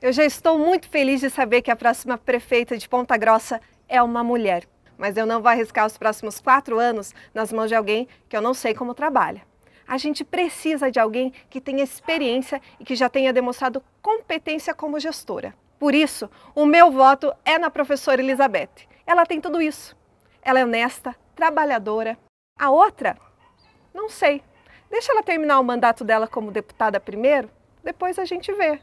Eu já estou muito feliz de saber que a próxima prefeita de Ponta Grossa é uma mulher. Mas eu não vou arriscar os próximos quatro anos nas mãos de alguém que eu não sei como trabalha. A gente precisa de alguém que tenha experiência e que já tenha demonstrado competência como gestora. Por isso, o meu voto é na professora Elizabeth. Ela tem tudo isso. Ela é honesta, trabalhadora. A outra, não sei. Deixa ela terminar o mandato dela como deputada primeiro, depois a gente vê.